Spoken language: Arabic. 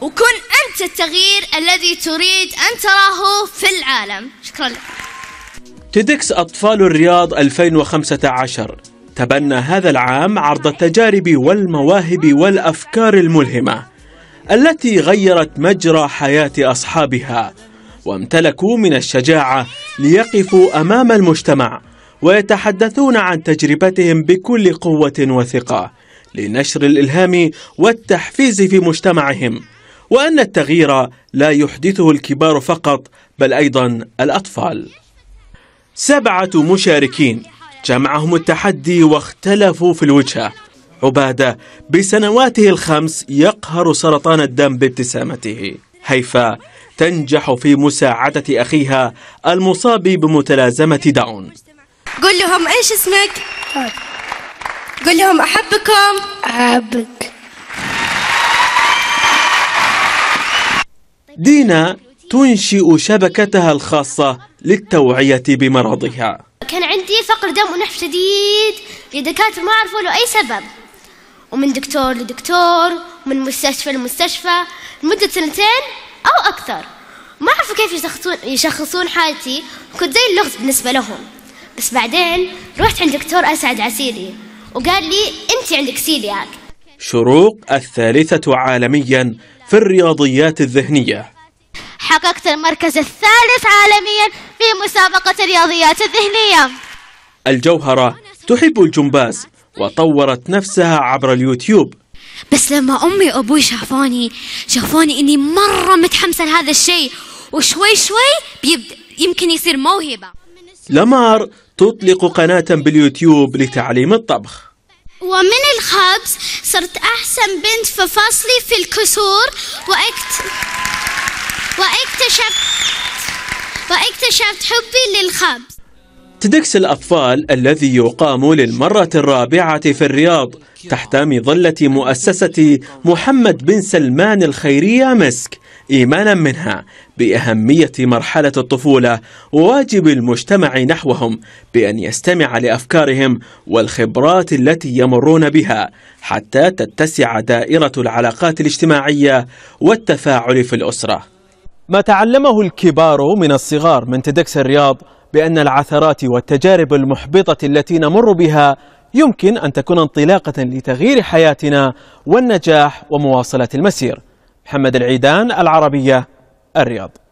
وكن أنت التغيير الذي تريد أن تراه في العالم شكرا لك تيدكس أطفال الرياض 2015 تبنى هذا العام عرض التجارب والمواهب والأفكار الملهمة التي غيرت مجرى حياة أصحابها وامتلكوا من الشجاعة ليقفوا أمام المجتمع ويتحدثون عن تجربتهم بكل قوة وثقة لنشر الإلهام والتحفيز في مجتمعهم وأن التغيير لا يحدثه الكبار فقط بل أيضا الأطفال سبعة مشاركين جمعهم التحدي واختلفوا في الوجهة عبادة بسنواته الخمس يقهر سرطان الدم بابتسامته هيفا تنجح في مساعدة أخيها المصاب بمتلازمة داون قل لهم إيش اسمك؟ طيب. قل لهم أحبكم أحبك دينا تنشئ شبكتها الخاصة للتوعية بمرضها كان عندي فقر دم ونحف شديد لدكاترة ما عرفوا له أي سبب ومن دكتور لدكتور ومن مستشفى لمستشفى لمدة سنتين أو أكثر ما عرفوا كيف يشخصون, يشخصون حالتي كنت زي اللغز بالنسبة لهم بس بعدين رحت عند دكتور أسعد عسيلي وقال لي أنت عندك سيلياك شروق الثالثة عالميا في الرياضيات الذهنية حققت المركز الثالث عالميا في مسابقة الرياضيات الذهنية الجوهرة تحب الجمباز وطورت نفسها عبر اليوتيوب بس لما أمي وأبوي شافوني شافوني إني مرة متحمسة لهذا الشيء وشوي شوي بيبدأ يمكن يصير موهبة لمار تطلق قناة باليوتيوب لتعليم الطبخ ومن الخبز صرت أحسن بنت في فصلي في الكسور وأكت... واكتشفت واكتشفت حبي للخبز تدكس الأطفال الذي يقام للمرة الرابعة في الرياض تحت مظلة مؤسسة محمد بن سلمان الخيرية مسك إيمانا منها بأهمية مرحلة الطفولة وواجب المجتمع نحوهم بأن يستمع لأفكارهم والخبرات التي يمرون بها حتى تتسع دائرة العلاقات الاجتماعية والتفاعل في الأسرة ما تعلمه الكبار من الصغار من تدكس الرياض بأن العثرات والتجارب المحبطة التي نمر بها يمكن أن تكون انطلاقة لتغيير حياتنا والنجاح ومواصلة المسير محمد العيدان العربية الرياض